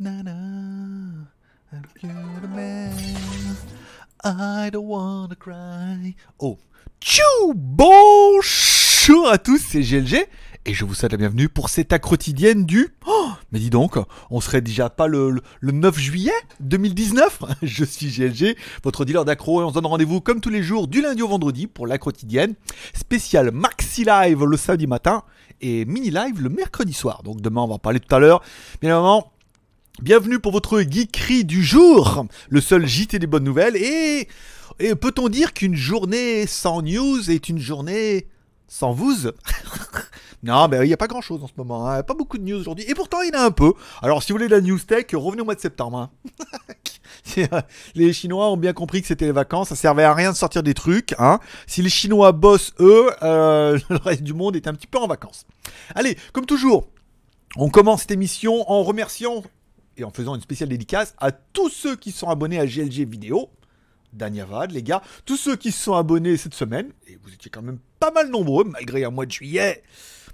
Nana, I don't to cry. Oh, tchou Bonjour à tous, c'est GLG et je vous souhaite la bienvenue pour cette acrotidienne quotidienne du. Oh, mais dis donc, on serait déjà pas le, 9 juillet 2019 Je suis GLG, votre dealer d'accro, et on se donne rendez-vous comme tous les jours du lundi au vendredi pour la quotidienne spéciale Maxi Live le samedi matin et Mini Live le mercredi soir. Donc demain, on va parler tout à l'heure. Bien moment... Bienvenue pour votre geekry du jour, le seul JT des bonnes nouvelles. Et, peut-on dire qu'une journée sans news est une journée sans vous Non, mais ben, il n'y a pas grand-chose en ce moment, hein. pas beaucoup de news aujourd'hui. Et pourtant, il y en a un peu. Alors, si vous voulez de la news tech, revenez au mois de septembre. Hein. les Chinois ont bien compris que c'était les vacances, ça servait à rien de sortir des trucs. Hein. Si les Chinois bossent, eux, euh, le reste du monde est un petit peu en vacances. Allez, comme toujours, on commence cette émission en remerciant et en faisant une spéciale dédicace à tous ceux qui sont abonnés à GLG Vidéo, Danyavad, les gars, tous ceux qui sont abonnés cette semaine, et vous étiez quand même pas mal nombreux, malgré un mois de juillet.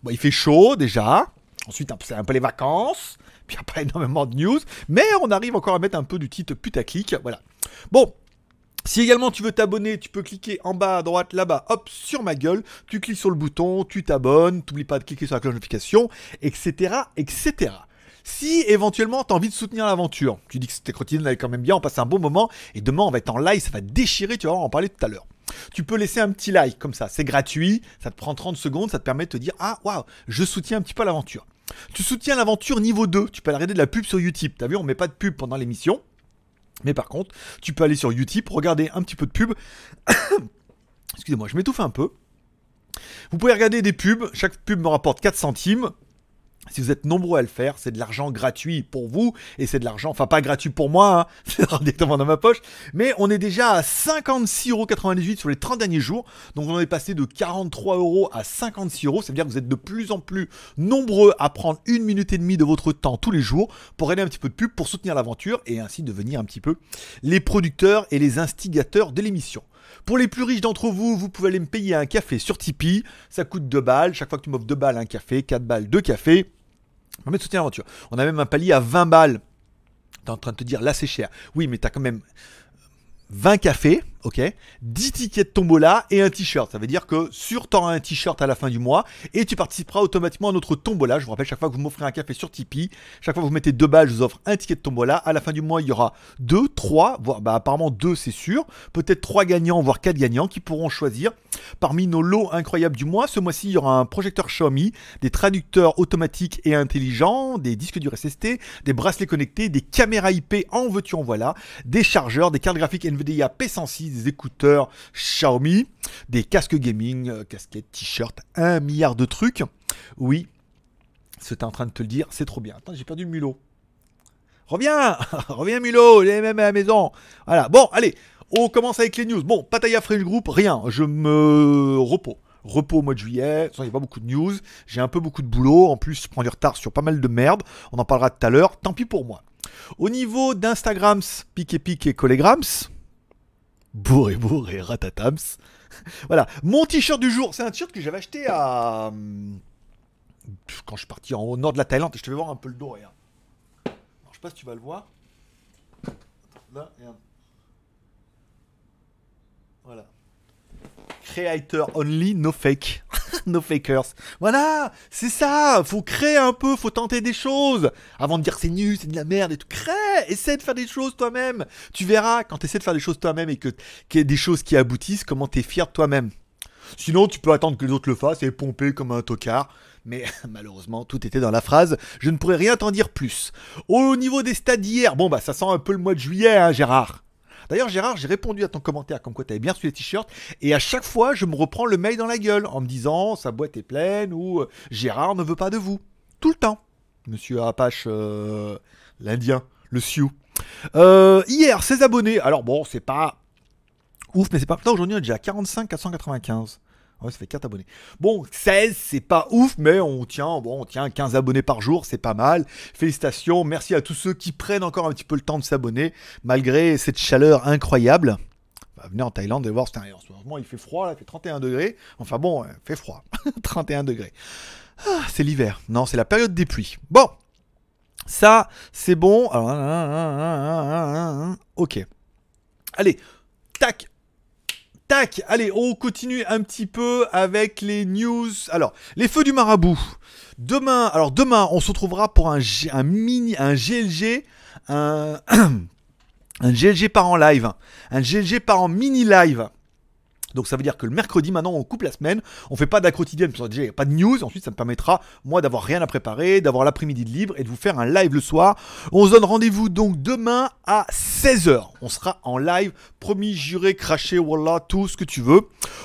Bon, il fait chaud déjà, ensuite c'est un peu les vacances, puis après énormément de news, mais on arrive encore à mettre un peu du titre putaclic, voilà. Bon, si également tu veux t'abonner, tu peux cliquer en bas à droite là-bas, hop, sur ma gueule, tu cliques sur le bouton, tu t'abonnes, t'oublies pas de cliquer sur la cloche de notification, etc., etc. Si éventuellement t'as envie de soutenir l'aventure, tu dis que c'était quotidien, elle quand même bien, on passe un bon moment, et demain on va être en live, ça va déchirer, tu vas en parler tout à l'heure. Tu peux laisser un petit like comme ça, c'est gratuit, ça te prend 30 secondes, ça te permet de te dire Ah waouh, je soutiens un petit peu l'aventure. Tu soutiens l'aventure niveau 2, tu peux aller regarder de la pub sur YouTube. T'as vu, on met pas de pub pendant l'émission. Mais par contre, tu peux aller sur YouTube, regarder un petit peu de pub. Excusez-moi, je m'étouffe un peu. Vous pouvez regarder des pubs, chaque pub me rapporte 4 centimes. Si vous êtes nombreux à le faire, c'est de l'argent gratuit pour vous et c'est de l'argent, enfin pas gratuit pour moi, hein, c'est directement dans ma poche, mais on est déjà à 56,98€ sur les 30 derniers jours, donc on est passé de 43€ à 56€, ça veut dire que vous êtes de plus en plus nombreux à prendre une minute et demie de votre temps tous les jours pour aider un petit peu de pub, pour soutenir l'aventure et ainsi devenir un petit peu les producteurs et les instigateurs de l'émission. Pour les plus riches d'entre vous, vous pouvez aller me payer un café sur Tipeee. Ça coûte 2 balles. Chaque fois que tu m'offres 2 balles, un café, 4 balles, 2 cafés. On soutien aventure. On a même un palier à 20 balles. T'es en train de te dire, là c'est cher. Oui, mais t'as quand même 20 cafés ok 10 tickets de tombola et un t-shirt. Ça veut dire que sur t'auras un t-shirt à la fin du mois et tu participeras automatiquement à notre tombola. Je vous rappelle, chaque fois que vous m'offrez un café sur Tipeee, chaque fois que vous mettez deux balles, je vous offre un ticket de tombola. À la fin du mois, il y aura 2, 3, voire bah, apparemment 2 c'est sûr, peut-être 3 gagnants, voire 4 gagnants qui pourront choisir parmi nos lots incroyables du mois. Ce mois-ci, il y aura un projecteur Xiaomi, des traducteurs automatiques et intelligents, des disques durs SST, des bracelets connectés, des caméras IP en voiture tu en voilà, des chargeurs, des cartes graphiques NVDA P106 des écouteurs Xiaomi, des casques gaming, euh, casquettes, t-shirts, un milliard de trucs. Oui, c'était en train de te le dire, c'est trop bien. Attends, j'ai perdu le mulot. Reviens Reviens Mulot, Les est même à la maison. Voilà, bon, allez, on commence avec les news. Bon, Pataya Fresh Group, rien, je me repos. Repos au mois de juillet, il n'y a pas beaucoup de news, j'ai un peu beaucoup de boulot, en plus je prends du retard sur pas mal de merde, on en parlera tout à l'heure, tant pis pour moi. Au niveau d'Instagrams, Pique et Pique et Collegrams, bourré bourré ratatams. voilà, mon t-shirt du jour, c'est un t-shirt que j'avais acheté à hum, quand je suis parti en, au nord de la Thaïlande, je te vais voir un peu le dos regarde. je sais pas si tu vas le voir. Là, Voilà. Creator only, no fake. No fakers. Voilà, c'est ça, faut créer un peu, faut tenter des choses. Avant de dire c'est nul, c'est de la merde et tout, crée, essaie de faire des choses toi-même. Tu verras, quand tu essaies de faire des choses toi-même et que qu'il des choses qui aboutissent, comment t'es fier de toi-même. Sinon, tu peux attendre que les autres le fassent et pomper comme un tocard. Mais malheureusement, tout était dans la phrase. Je ne pourrais rien t'en dire plus. Au niveau des stades d'hier, bon bah ça sent un peu le mois de juillet, hein, Gérard. D'ailleurs, Gérard, j'ai répondu à ton commentaire comme quoi tu avais bien reçu les t-shirts. Et à chaque fois, je me reprends le mail dans la gueule en me disant sa boîte est pleine ou euh, Gérard ne veut pas de vous. Tout le temps. Monsieur Apache, euh, l'Indien, le Sioux. Euh, hier, ses abonnés. Alors bon, c'est pas ouf, mais c'est pas. Putain, aujourd'hui, on est déjà à 45 Ouais, ça fait 4 abonnés. Bon, 16, c'est pas ouf, mais on tient, bon, on tient 15 abonnés par jour, c'est pas mal. Félicitations, merci à tous ceux qui prennent encore un petit peu le temps de s'abonner, malgré cette chaleur incroyable. venez en Thaïlande et voir, c'est un... en ce moment il fait froid, là, il fait 31 degrés. Enfin bon, il fait froid, 31 degrés. c'est l'hiver, non, c'est la période des pluies. Bon, ça, c'est bon. Alors, ok. Allez, tac, Tac, allez, on continue un petit peu avec les news. Alors, les feux du marabout. Demain, alors demain, on se retrouvera pour un, mini, un GLG, un, un GLG par en live, un GLG par en mini live. Donc ça veut dire que le mercredi maintenant on coupe la semaine, on fait pas quotidienne parce que n'y a pas de news, ensuite ça me permettra moi d'avoir rien à préparer, d'avoir l'après-midi de libre et de vous faire un live le soir. On se donne rendez-vous donc demain à 16h. On sera en live, promis, juré, craché, voilà, tout ce que tu veux.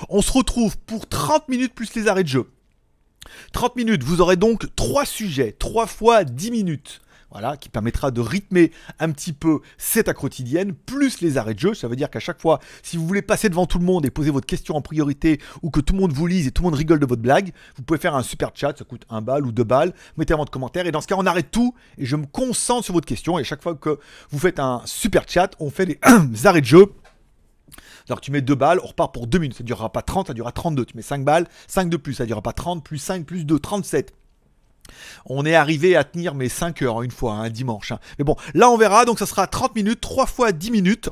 On se retrouve pour 30 minutes plus les arrêts de jeu. 30 minutes, vous aurez donc 3 sujets, 3 fois 10 minutes voilà, qui permettra de rythmer un petit peu cette quotidienne, plus les arrêts de jeu. Ça veut dire qu'à chaque fois, si vous voulez passer devant tout le monde et poser votre question en priorité, ou que tout le monde vous lise et tout le monde rigole de votre blague, vous pouvez faire un super chat, ça coûte un balle ou deux balles, mettez un de commentaire, et dans ce cas, on arrête tout, et je me concentre sur votre question, et à chaque fois que vous faites un super chat, on fait des arrêts de jeu. Alors tu mets deux balles, on repart pour 2 minutes. Ça durera pas 30, ça durera 32. Tu mets 5 balles, 5 de plus, ça durera pas 30, plus 5, plus 2, 37. On est arrivé à tenir mes 5 heures hein, une fois, un hein, dimanche. Hein. Mais bon, là on verra, donc ça sera 30 minutes, 3 fois 10 minutes.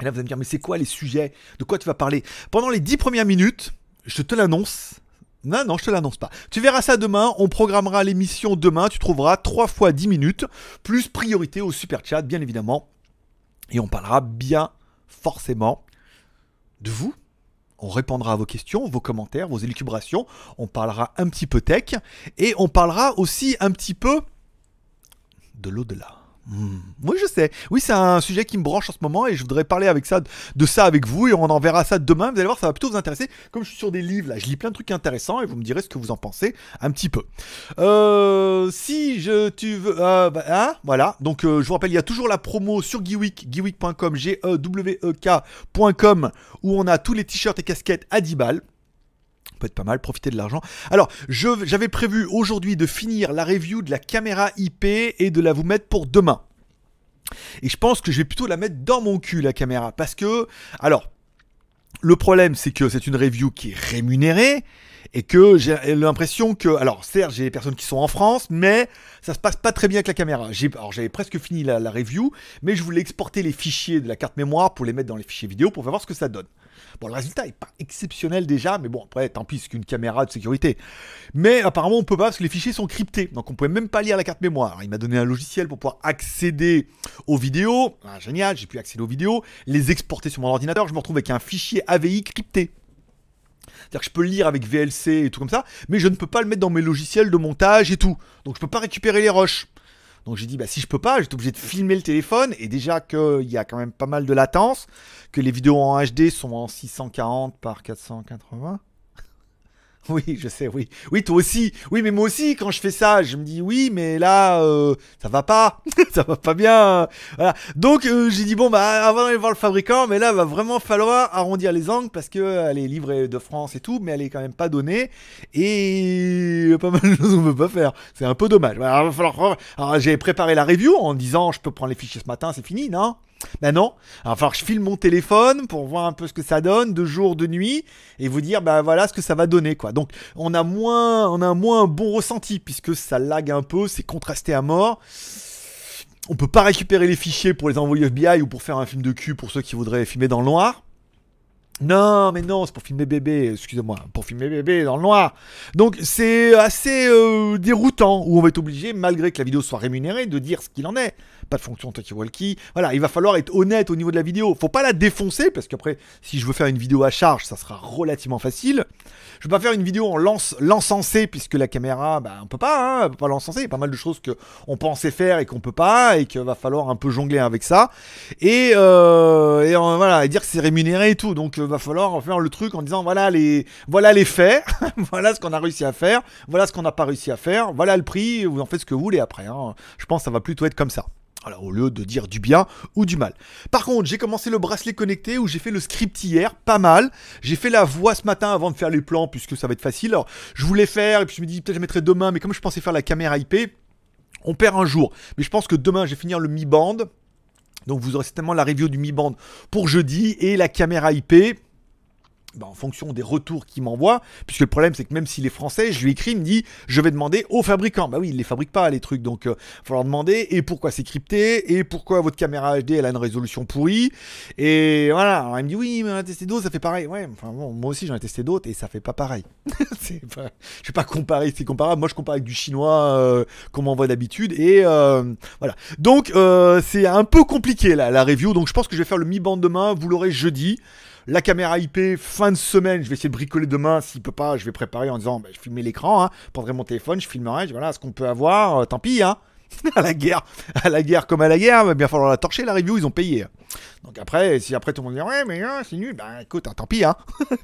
Et là vous allez me dire, mais c'est quoi les sujets De quoi tu vas parler Pendant les 10 premières minutes, je te l'annonce. Non, non, je te l'annonce pas. Tu verras ça demain, on programmera l'émission demain, tu trouveras 3 fois 10 minutes, plus priorité au super chat, bien évidemment. Et on parlera bien forcément de vous, on répondra à vos questions, vos commentaires, vos élucubrations. On parlera un petit peu tech et on parlera aussi un petit peu de l'au-delà. Hmm. Oui, je sais. Oui, c'est un sujet qui me branche en ce moment et je voudrais parler avec ça, de ça avec vous et on en verra ça demain. Vous allez voir, ça va plutôt vous intéresser. Comme je suis sur des livres, là, je lis plein de trucs intéressants et vous me direz ce que vous en pensez un petit peu. Euh, si je, tu veux, euh, bah, hein, voilà. Donc, euh, je vous rappelle, il y a toujours la promo sur Geeweek, geeweek.com, G-E-W-E-K.com, où on a tous les t-shirts et casquettes à 10 balles peut être pas mal, profiter de l'argent. Alors, j'avais prévu aujourd'hui de finir la review de la caméra IP et de la vous mettre pour demain. Et je pense que je vais plutôt la mettre dans mon cul, la caméra, parce que, alors, le problème c'est que c'est une review qui est rémunérée, et que j'ai l'impression que, alors certes, j'ai des personnes qui sont en France, mais ça se passe pas très bien avec la caméra. Alors j'avais presque fini la, review, mais je voulais exporter les fichiers de la carte mémoire pour les mettre dans les fichiers vidéo pour voir ce que ça donne. Bon, le résultat est pas exceptionnel déjà, mais bon, après, tant pis, c'est qu'une caméra de sécurité. Mais apparemment, on peut pas parce que les fichiers sont cryptés, donc on pouvait même pas lire la carte mémoire. il m'a donné un logiciel pour pouvoir accéder aux vidéos. Ah, génial, j'ai pu accéder aux vidéos, les exporter sur mon ordinateur. Je me retrouve avec un fichier AVI crypté. C'est-à-dire que je peux le lire avec VLC et tout comme ça, mais je ne peux pas le mettre dans mes logiciels de montage et tout. Donc je ne peux pas récupérer les roches. Donc j'ai dit, bah si je peux pas, j'étais obligé de filmer le téléphone, et déjà qu'il y a quand même pas mal de latence, que les vidéos en HD sont en 640 par 480. Oui, je sais, oui. Oui, toi aussi. Oui, mais moi aussi, quand je fais ça, je me dis oui, mais là, euh, ça va pas. ça va pas bien. Voilà. Donc, euh, j'ai dit, bon, bah, avant d'aller voir le fabricant, mais là, va vraiment falloir arrondir les angles parce que euh, elle est livrée de France et tout, mais elle est quand même pas donnée. Et pas mal de choses on peut pas faire. C'est un peu dommage. Alors, falloir. préparé la review en disant, je peux prendre les fichiers ce matin, c'est fini, non ben non, il va que je filme mon téléphone pour voir un peu ce que ça donne de jour, de nuit, et vous dire, ben voilà ce que ça va donner, quoi. Donc on a moins, on a moins un bon ressenti, puisque ça lag un peu, c'est contrasté à mort. On peut pas récupérer les fichiers pour les envoyer au FBI ou pour faire un film de cul pour ceux qui voudraient filmer dans le noir. Non, mais non, c'est pour filmer bébé, excusez-moi, pour filmer bébé dans le noir. Donc c'est assez euh, déroutant où on va être obligé, malgré que la vidéo soit rémunérée, de dire ce qu'il en est pas de fonction talkie-walkie. Voilà, il va falloir être honnête au niveau de la vidéo. Faut pas la défoncer parce qu'après, si je veux faire une vidéo à charge, ça sera relativement facile. Je vais pas faire une vidéo en lance puisque la caméra, bah, on peut pas, hein, on peut pas l'encenser. Il y a pas mal de choses que on pensait faire et qu'on peut pas et qu'il va falloir un peu jongler avec ça. Et, euh, euh, voilà, et dire que c'est rémunéré et tout. Donc, il euh, va falloir faire le truc en disant voilà les, voilà les faits, voilà ce qu'on a réussi à faire, voilà ce qu'on n'a pas réussi à faire, voilà le prix. Vous en faites ce que vous voulez après. Hein. Je pense que ça va plutôt être comme ça au lieu de dire du bien ou du mal. Par contre, j'ai commencé le bracelet connecté où j'ai fait le script hier, pas mal. J'ai fait la voix ce matin avant de faire les plans puisque ça va être facile. Alors, je voulais faire et puis je me dis peut-être je mettrai demain, mais comme je pensais faire la caméra IP, on perd un jour. Mais je pense que demain, je vais finir le mi-band. Donc vous aurez certainement la review du mi-band pour jeudi et la caméra IP bah, en fonction des retours qu'il m'envoie, puisque le problème c'est que même s'il est français, je lui écris, il me dit je vais demander aux fabricants. Bah oui, il les fabrique pas les trucs, donc il va falloir demander et pourquoi c'est crypté, et pourquoi votre caméra HD elle a une résolution pourrie, et voilà. Alors il me dit oui, mais on a testé d'autres, ça fait pareil. Ouais, enfin moi aussi j'en ai testé d'autres et ça fait pas pareil. je vais pas comparer, c'est comparable. Moi je compare avec du chinois euh, qu'on m'envoie d'habitude, et euh, voilà. Donc euh, c'est un peu compliqué là, la review, donc je pense que je vais faire le mi-band demain, vous l'aurez jeudi. La caméra IP, fin de semaine, je vais essayer de bricoler demain. S'il peut pas, je vais préparer en disant, bah, je filmerai l'écran, hein. je prendrai mon téléphone, je filmerai, voilà, ce qu'on peut avoir, euh, tant pis, hein. à la guerre, à la guerre comme à la guerre, il va bien falloir la torcher, la review, ils ont payé. Donc après, si après tout le monde dit ouais, mais hein, c'est nul, ben écoute, hein, tant pis, hein.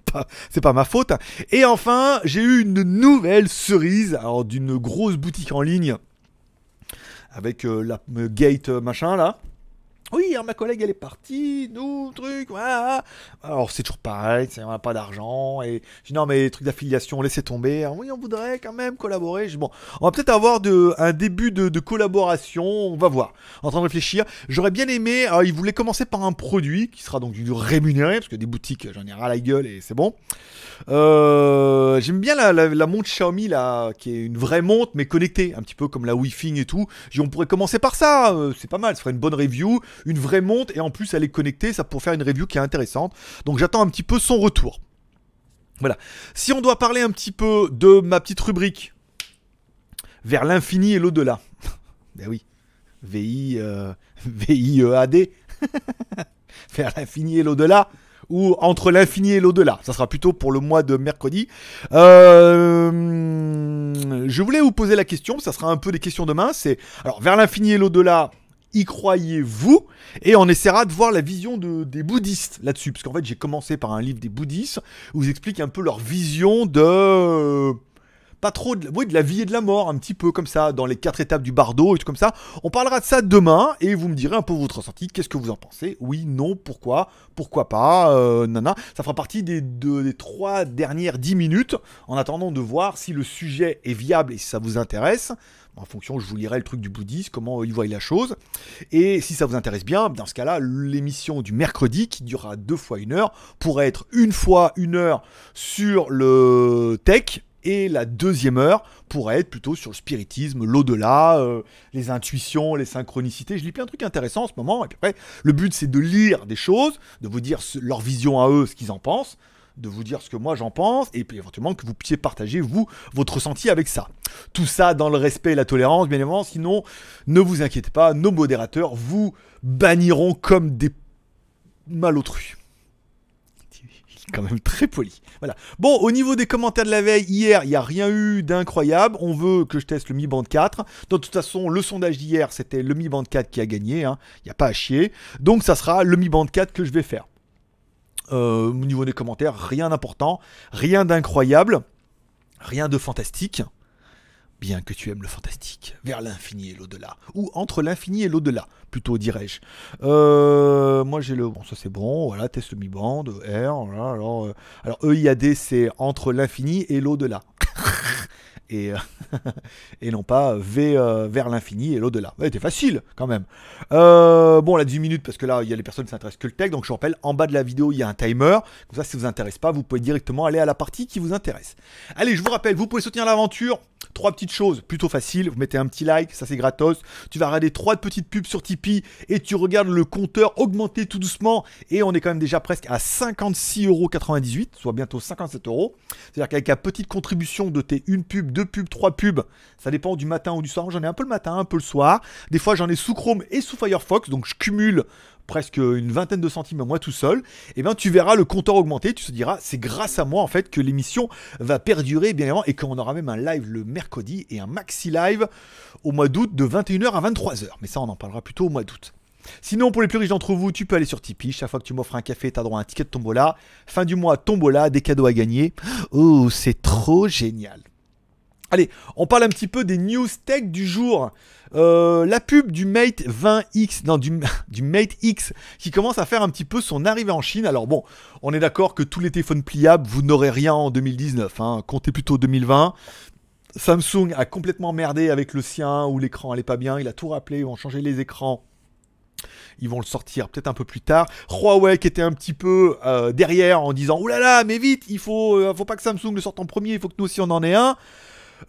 c'est pas ma faute. Et enfin, j'ai eu une nouvelle cerise, alors d'une grosse boutique en ligne, avec euh, la euh, Gate machin là. Oui, ma collègue, elle est partie, nous, truc, voilà. Alors, c'est toujours pareil, on n'a pas d'argent. Et je dis, non, mais trucs d'affiliation, laissez tomber. Hein. oui, on voudrait quand même collaborer. Je bon, on va peut-être avoir de, un début de, collaboration, on va voir. En train de réfléchir, j'aurais bien aimé. Alors, ils voulaient commencer par un produit qui sera donc du rémunéré, parce que des boutiques, j'en ai ras la gueule et c'est bon. Euh, j'aime bien la, montre Xiaomi, là, qui est une vraie montre, mais connectée, un petit peu comme la Wi-Fi et tout. Je dis, on pourrait commencer par ça, euh, c'est pas mal, ça ferait une bonne review une vraie montre et en plus elle est connectée, ça pour faire une review qui est intéressante. Donc j'attends un petit peu son retour. Voilà. Si on doit parler un petit peu de ma petite rubrique vers l'infini et l'au-delà. ben oui. VI euh, VIEAD vers l'infini et l'au-delà ou entre l'infini et l'au-delà. Ça sera plutôt pour le mois de mercredi. Euh, je voulais vous poser la question, ça sera un peu des questions demain. C'est alors vers l'infini et l'au-delà y croyez-vous Et on essaiera de voir la vision des bouddhistes là-dessus, parce qu'en fait j'ai commencé par un livre des bouddhistes où ils expliquent un peu leur vision de euh, pas trop de, oui, de la vie et de la mort, un petit peu comme ça, dans les quatre étapes du bardo et tout comme ça. On parlera de ça demain et vous me direz un peu votre ressenti, qu'est-ce que vous en pensez Oui, non, pourquoi, pourquoi pas, euh, nana. Ça fera partie des, des trois dernières dix minutes en attendant de voir si le sujet est viable et si ça vous intéresse. En fonction, je vous lirai le truc du bouddhisme, comment ils voient la chose. Et si ça vous intéresse bien, dans ce cas-là, l'émission du mercredi, qui durera deux fois une heure, pourrait être une fois une heure sur le tech, et la deuxième heure pourrait être plutôt sur le spiritisme, l'au-delà, euh, les intuitions, les synchronicités. Je lis plein de trucs intéressants en ce moment. Et puis après, le but c'est de lire des choses, de vous dire leur vision à eux, ce qu'ils en pensent de vous dire ce que moi j'en pense, et puis éventuellement que vous puissiez partager, vous, votre ressenti avec ça. Tout ça dans le respect et la tolérance, bien évidemment, sinon, ne vous inquiétez pas, nos modérateurs vous banniront comme des est quand même très poli. Voilà. Bon, au niveau des commentaires de la veille, hier, il n'y a rien eu d'incroyable. On veut que je teste le Mi Band 4. De toute façon, le sondage d'hier, c'était le Mi Band 4 qui a gagné. Hein. Il n'y a pas à chier. Donc, ça sera le Mi Band 4 que je vais faire. Euh, au niveau des commentaires, rien d'important, rien d'incroyable, rien de fantastique. Bien que tu aimes le fantastique, vers l'infini et l'au-delà, ou entre l'infini et l'au-delà, plutôt dirais-je. Euh, moi j'ai le bon, ça c'est bon, voilà, test mi-bande, R, voilà, alors, euh, alors EIAD c'est entre l'infini et l'au-delà, euh, et, non pas V euh, vers l'infini et l'au-delà. C'était facile quand même. Euh, bon, là 10 minutes parce que là il y a les personnes qui s'intéressent que le tech donc je vous rappelle, en bas de la vidéo il y a un timer. Comme ça, si ça vous intéresse pas, vous pouvez directement aller à la partie qui vous intéresse. Allez, je vous rappelle, vous pouvez soutenir l'aventure. Trois petites choses plutôt facile Vous mettez un petit like, ça c'est gratos. Tu vas regarder trois petites pubs sur Tipeee et tu regardes le compteur augmenter tout doucement. Et on est quand même déjà presque à 56,98€, soit bientôt 57€. C'est-à-dire qu'avec la petite contribution de tes une pub, deux pubs, trois pubs. Ça dépend du matin ou du soir. J'en ai un peu le matin, un peu le soir. Des fois, j'en ai sous Chrome et sous Firefox. Donc, je cumule presque une vingtaine de centimes à moi tout seul, et eh bien tu verras le compteur augmenter, tu te diras c'est grâce à moi en fait que l'émission va perdurer bien évidemment et qu'on aura même un live le mercredi et un maxi live au mois d'août de 21h à 23h. Mais ça on en parlera plutôt au mois d'août. Sinon, pour les plus riches d'entre vous, tu peux aller sur Tipeee. Chaque fois que tu m'offres un café, as droit à un ticket de tombola. Fin du mois, tombola, des cadeaux à gagner. Oh, c'est trop génial. Allez, on parle un petit peu des news tech du jour. Euh, la pub du Mate 20X, non, du, Mate X, qui commence à faire un petit peu son arrivée en Chine. Alors bon, on est d'accord que tous les téléphones pliables, vous n'aurez rien en 2019, hein. comptez plutôt 2020. Samsung a complètement merdé avec le sien, où l'écran n'allait pas bien, il a tout rappelé, ils vont changer les écrans. Ils vont le sortir peut-être un peu plus tard. Huawei qui était un petit peu euh, derrière en disant Oulala, là là, mais vite, il faut, euh, faut pas que Samsung le sorte en premier, il faut que nous aussi on en ait un.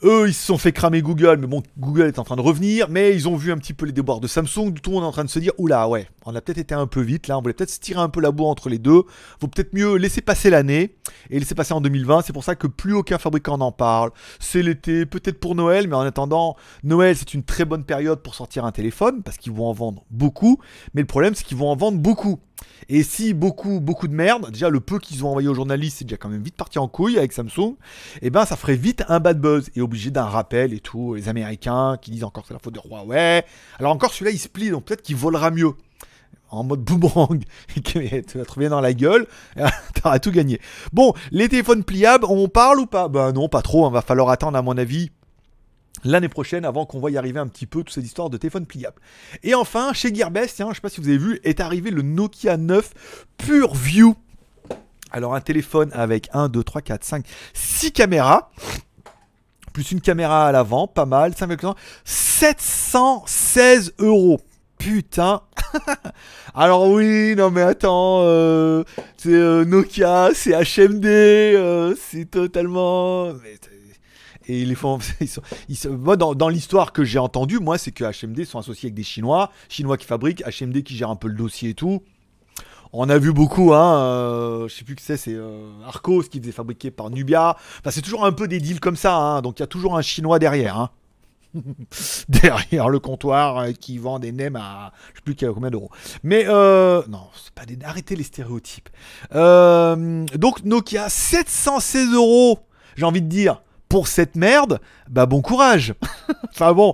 Eux, ils se sont fait cramer Google, mais bon, Google est en train de revenir, mais ils ont vu un petit peu les déboires de Samsung, tout le monde est en train de se dire, oula, ouais, on a peut-être été un peu vite, là, on voulait peut-être se tirer un peu la bourre entre les deux, vaut peut-être mieux laisser passer l'année, et laisser passer en 2020, c'est pour ça que plus aucun fabricant n'en parle, c'est l'été, peut-être pour Noël, mais en attendant, Noël, c'est une très bonne période pour sortir un téléphone, parce qu'ils vont en vendre beaucoup, mais le problème, c'est qu'ils vont en vendre beaucoup. Et si beaucoup, beaucoup de merde, déjà le peu qu'ils ont envoyé aux journalistes, c'est déjà quand même vite parti en couille avec Samsung, et eh ben ça ferait vite un bad buzz obligé d'un rappel et tout. Les Américains qui disent encore c'est la faute de ouais Alors encore celui-là il se plie, donc peut-être qu'il volera mieux. En mode boomerang, et tu vas trouver dans la gueule, t'auras tout gagné. Bon, les téléphones pliables, on parle ou pas Ben non, pas trop, on hein. va falloir attendre à mon avis l'année prochaine avant qu'on voit y arriver un petit peu toutes ces histoires de téléphones pliables. Et enfin, chez Gearbest, tiens, je sais pas si vous avez vu, est arrivé le Nokia 9 Pure View. Alors un téléphone avec 1, 2, 3, 4, 5, 6 caméras plus une caméra à l'avant, pas mal, 716 euros. Putain. Alors oui, non mais attends, euh, c'est euh, Nokia, c'est HMD, euh, c'est totalement. et ils font, ils dans, dans l'histoire que j'ai entendue, moi c'est que HMD sont associés avec des Chinois, Chinois qui fabriquent, HMD qui gère un peu le dossier et tout. On a vu beaucoup, hein, euh, je sais plus que c'est, c'est euh, Arcos qui faisait fabriquer par Nubia. Enfin, c'est toujours un peu des deals comme ça, hein, donc il y a toujours un Chinois derrière. Hein. derrière le comptoir euh, qui vend des NEM à je sais plus combien d'euros. Mais non, c'est pas des... arrêtez les stéréotypes. donc Nokia 716 euros, j'ai envie de dire pour cette merde, bah bon courage. enfin bon,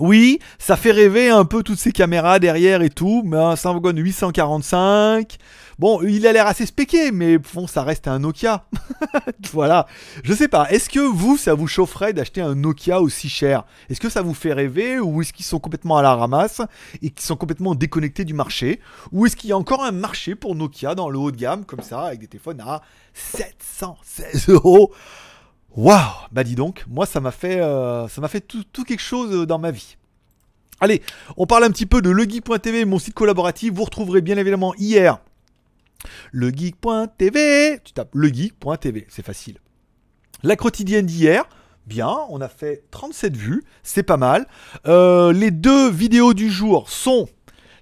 oui, ça fait rêver un peu toutes ces caméras derrière et tout, mais un Snapdragon 845. Bon, il a l'air assez spéqué, mais bon, ça reste un Nokia. voilà. Je sais pas, est-ce que vous, ça vous chaufferait d'acheter un Nokia aussi cher Est-ce que ça vous fait rêver ou est-ce qu'ils sont complètement à la ramasse et qu'ils sont complètement déconnectés du marché Ou est-ce qu'il y a encore un marché pour Nokia dans le haut de gamme comme ça avec des téléphones à 716 euros Waouh Bah dis donc, moi ça m'a fait, euh, ça m'a fait tout, tout, quelque chose euh, dans ma vie. Allez, on parle un petit peu de legeek.tv, mon site collaboratif. Vous retrouverez bien évidemment hier legeek.tv. Tu tapes legeek.tv, c'est facile. La quotidienne d'hier, bien, on a fait 37 vues, c'est pas mal. Euh, les deux vidéos du jour sont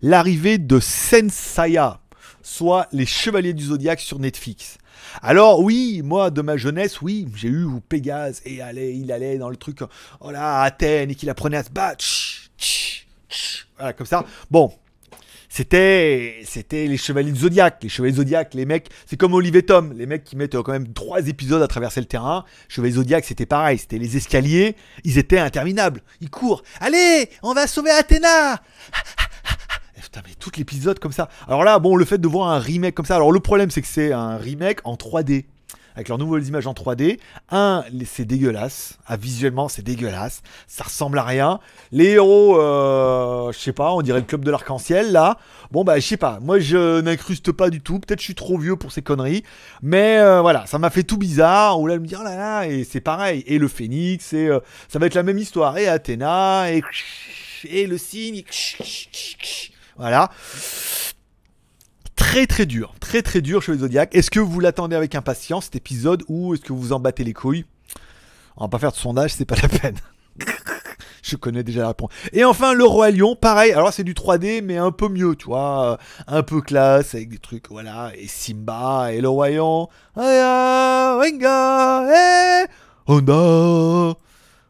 l'arrivée de Sensaya, soit les Chevaliers du Zodiaque sur Netflix. Alors oui, moi de ma jeunesse, oui, j'ai eu où Pégase et allait, il allait dans le truc, oh là, à Athènes et qu'il apprenait à se battre. Voilà, comme ça. Bon, c'était c'était les chevaliers de les chevaliers Zodiac, les mecs c'est comme Olivier Tom les mecs qui mettent euh, quand même trois épisodes à traverser le terrain chevaliers zodiaque c'était pareil c'était les escaliers ils étaient interminables ils courent allez on va sauver Athéna Putain, mais tout l'épisode comme ça. Alors là, bon, le fait de voir un remake comme ça. Alors le problème, c'est que c'est un remake en 3D. Avec leurs nouvelles images en 3D. Un, c'est dégueulasse. Ah, visuellement, c'est dégueulasse. Ça ressemble à rien. Les héros, euh, je sais pas, on dirait le club de l'arc-en-ciel là. Bon, bah, je sais pas. Moi, je n'incruste pas du tout. Peut-être je suis trop vieux pour ces conneries. Mais euh, voilà, ça m'a fait tout bizarre. Ou là, me dis, oh là là, et c'est pareil. Et le phénix, et, euh, ça va être la même histoire. Et Athéna, et, et le cygne. Voilà. Très très dur, très très dur chez les Zodiacs. Est-ce que vous l'attendez avec impatience cet épisode ou est-ce que vous vous en battez les couilles On va pas faire de sondage, c'est pas la peine. je connais déjà la réponse. Et enfin, le Roi Lion, pareil. Alors, c'est du 3D, mais un peu mieux, tu vois. Euh, un peu classe, avec des trucs, voilà. Et Simba, et le Roi Lion. Aya, eh,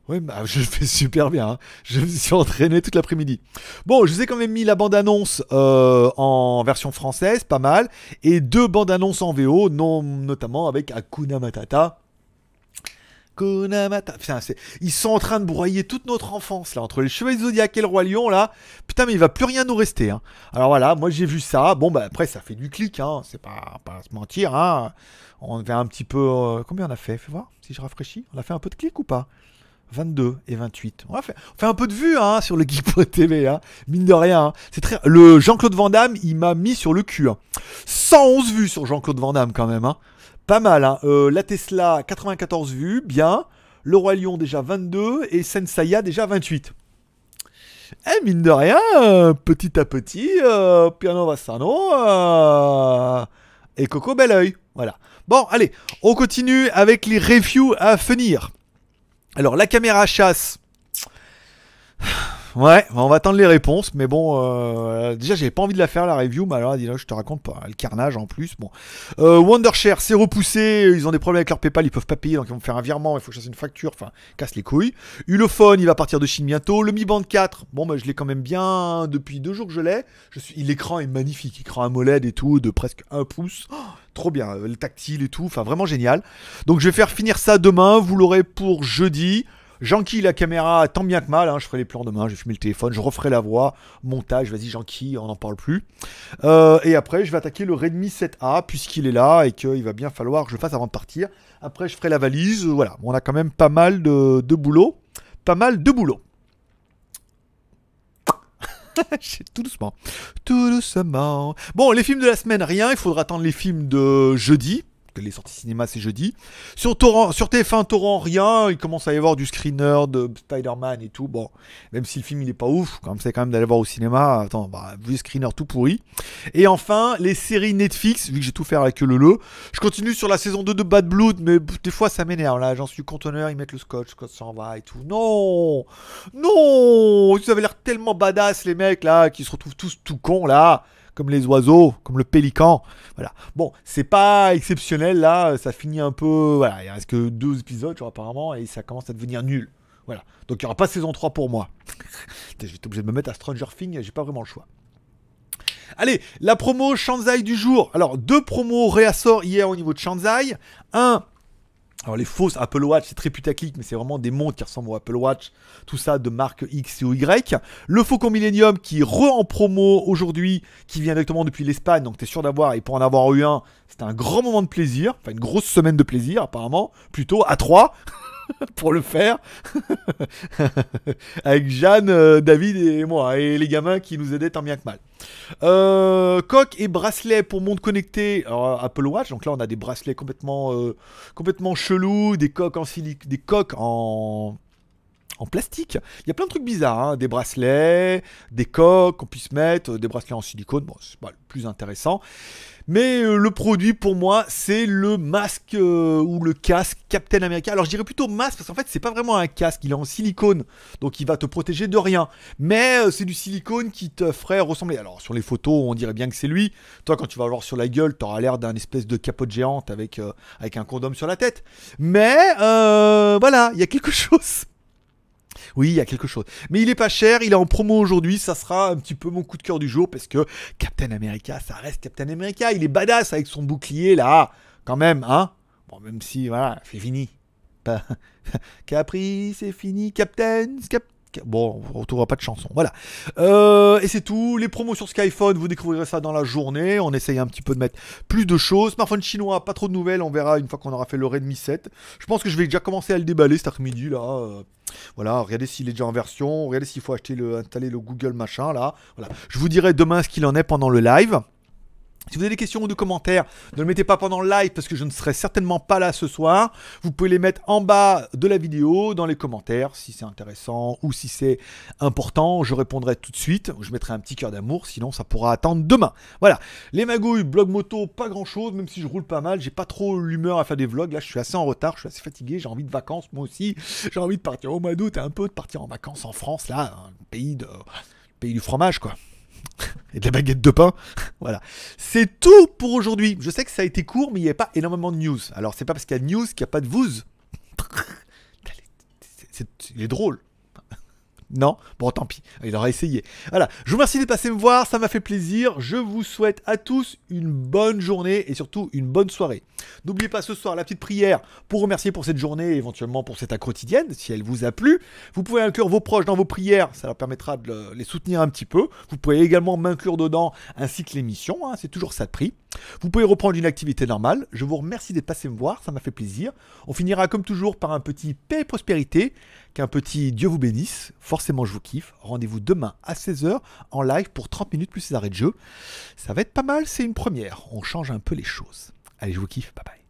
oui, bah, je je fais super bien. Hein. Je me suis entraîné toute l'après-midi. Bon, je vous ai quand même mis la bande-annonce euh, en version française, pas mal. Et deux bandes-annonces en VO, notamment avec Akuna Matata. Akuna ils sont en train de broyer toute notre enfance, là. Entre les cheveux zodiaques et le Roi Lion, là. Putain, mais il va plus rien nous rester. Hein. Alors voilà, moi j'ai vu ça. Bon, bah, après, ça fait du clic, hein. C'est pas, à se mentir, hein. On avait un petit peu. Euh, combien on a fait Fais voir si je rafraîchis. On a fait un peu de clic ou pas 22 et 28. On, va faire, on fait un peu de vue hein, sur le Geek.tv, TV, hein, mine de rien. Hein. C'est très le Jean-Claude Van Damme, il m'a mis sur le cul. 111 vues sur Jean-Claude Van Damme quand même. Pas mal. Euh, la Tesla 94 vues, bien. Le Roi Lion déjà 22 et Sensaya déjà 28. et eh, mine de rien, petit à petit, euh, Piano Vassano euh, et Coco Belleuil. Voilà. Bon, allez, on continue avec les reviews à finir. Alors, la caméra chasse. Ouais, on va attendre les réponses, mais bon, euh, déjà j'avais pas envie de la faire la review, mais alors là, je te raconte pas, le carnage en plus. Bon, euh, Wondershare, c'est repoussé, ils ont des problèmes avec leur PayPal, ils peuvent pas payer, donc ils vont faire un virement, il faut que une facture, enfin, casse les couilles. Ulophone, il va partir de Chine bientôt. Le Mi Band 4, bon, bah je l'ai quand même bien depuis deux jours que je l'ai. L'écran est magnifique, écran AMOLED et tout, de presque un pouce. Oh, Trop bien, euh, le tactile et tout, enfin vraiment génial. Donc je vais faire finir ça demain, vous l'aurez pour jeudi. J'enquille la caméra, tant bien que mal, hein, je ferai les plans demain, je vais le téléphone, je referai la voix, montage, vas-y j'enquille, on n'en parle plus. Euh, et après, je vais attaquer le Redmi 7A, puisqu'il est là et qu'il va bien falloir que je le fasse avant de partir. Après, je ferai la valise, voilà, on a quand même pas mal de, de boulot. Pas mal de boulot. tout doucement. Tout doucement. Bon, les films de la semaine, rien. Il faudra attendre les films de jeudi les sorties cinéma c'est jeudi. Sur, torrent, sur TF1, Torrent, rien. Il commence à y avoir du screener de Spider-Man et tout. Bon, même si le film il est pas ouf, comme c'est quand même d'aller voir au cinéma. Attends, bah, vu screener tout pourri. Et enfin, les séries Netflix, vu que j'ai tout fait avec le le. Je continue sur la saison 2 de Bad Blood, mais des fois ça m'énerve là. J'en suis conteneur, ils mettent le scotch, ça s'en va et tout. Non Non Ils avaient l'air tellement badass les mecs là, qui se retrouvent tous tout cons là comme les oiseaux, comme le pélican. Voilà. Bon, c'est pas exceptionnel là, ça finit un peu. Voilà, il reste que deux épisodes, genre, apparemment, et ça commence à devenir nul. Voilà. Donc il n'y aura pas saison 3 pour moi. J'étais obligé de me mettre à Stranger Things, j'ai pas vraiment le choix. Allez, la promo Shanzai du jour. Alors, deux promos réassort hier au niveau de Shanzai. Un alors les fausses Apple Watch, c'est très putaclic, mais c'est vraiment des montres qui ressemblent aux Apple Watch, tout ça de marque X ou Y. Le Faucon Millennium qui est re en promo aujourd'hui, qui vient directement depuis l'Espagne, donc t'es sûr d'avoir, et pour en avoir eu un, c'était un grand moment de plaisir, enfin une grosse semaine de plaisir apparemment, plutôt à trois, pour le faire, avec Jeanne, euh, David et moi, et les gamins qui nous aidaient tant bien que mal coques euh, coque et bracelets pour monde connecté Apple Watch. Donc là, on a des bracelets complètement, euh, complètement chelous, des coques en silicone, des coques en plastique. Il y a plein de trucs bizarres, hein. des bracelets, des coques qu'on puisse mettre, euh, des bracelets en silicone, bon, c'est pas le plus intéressant. Mais euh, le produit pour moi, c'est le masque euh, ou le casque Captain America. Alors je dirais plutôt masque parce qu'en fait, c'est pas vraiment un casque, il est en silicone. Donc il va te protéger de rien. Mais c'est du silicone qui te ferait ressembler. Alors sur les photos, on dirait bien que c'est lui. Toi, quand tu vas voir sur la gueule, tu auras l'air d'un espèce de capote géante avec, avec un condom sur la tête. Mais voilà, il y a quelque chose. Oui, il y a quelque chose. Mais il est pas cher, il est en promo aujourd'hui, ça sera un petit peu mon coup de cœur du jour parce que Captain America, ça reste Captain America, il est badass avec son bouclier là, quand même, hein. Bon, même si, voilà, c'est fini. Capri, c'est fini, Captain, Captain. Bon, on retrouvera pas de chanson. Voilà. Euh, et c'est tout. Les promos sur Skyphone, vous découvrirez ça dans la journée. On essaye un petit peu de mettre plus de choses. Smartphone chinois, pas trop de nouvelles. On verra une fois qu'on aura fait le Redmi 7. Je pense que je vais déjà commencer à le déballer cet après-midi là. Euh, voilà, regardez s'il est déjà en version. Regardez s'il faut acheter le, installer le Google machin là. Je vous dirai demain ce qu'il en est pendant le live. Si vous avez des questions ou des commentaires, ne le mettez pas pendant le live parce que je ne serai certainement pas là ce soir. Vous pouvez les mettre en bas de la vidéo, dans les commentaires, si c'est intéressant ou si c'est important. Je répondrai tout de suite. Je mettrai un petit cœur d'amour, sinon ça pourra attendre demain. Voilà. Les magouilles, blog moto, pas grand chose, même si je roule pas mal. J'ai pas trop l'humeur à faire des vlogs. Là, je suis assez en retard, je suis assez fatigué. J'ai envie de vacances, moi aussi. J'ai envie de partir au mois d'août un peu, de partir en vacances en France, là, un pays de. Pays du fromage, quoi et de la baguette de pain. voilà. C'est tout pour aujourd'hui. Je sais que ça a été court, mais il n'y a pas énormément de news. Alors, c'est pas parce qu'il y a news qu'il n'y a pas de vous. C'est, il est drôle. Non Bon, tant pis, il aura essayé. Voilà, je vous remercie de passer me voir, ça m'a fait plaisir. Je vous souhaite à tous une bonne journée et surtout une bonne soirée. N'oubliez pas ce soir la petite prière pour remercier pour cette journée et éventuellement pour cette quotidienne, si elle vous a plu. Vous pouvez inclure vos proches dans vos prières, ça leur permettra de les soutenir un petit peu. Vous pouvez également m'inclure dedans ainsi que l'émission, hein. c'est toujours ça de prix. Vous pouvez reprendre une activité normale. Je vous remercie d'être passé me voir, ça m'a fait plaisir. On finira comme toujours par un petit paix et prospérité. Qu'un petit Dieu vous bénisse. Forcément, je vous kiffe. Rendez-vous demain à 16h en live pour 30 minutes plus les arrêts de jeu. Ça va être pas mal, c'est une première. On change un peu les choses. Allez, je vous kiffe. Bye bye.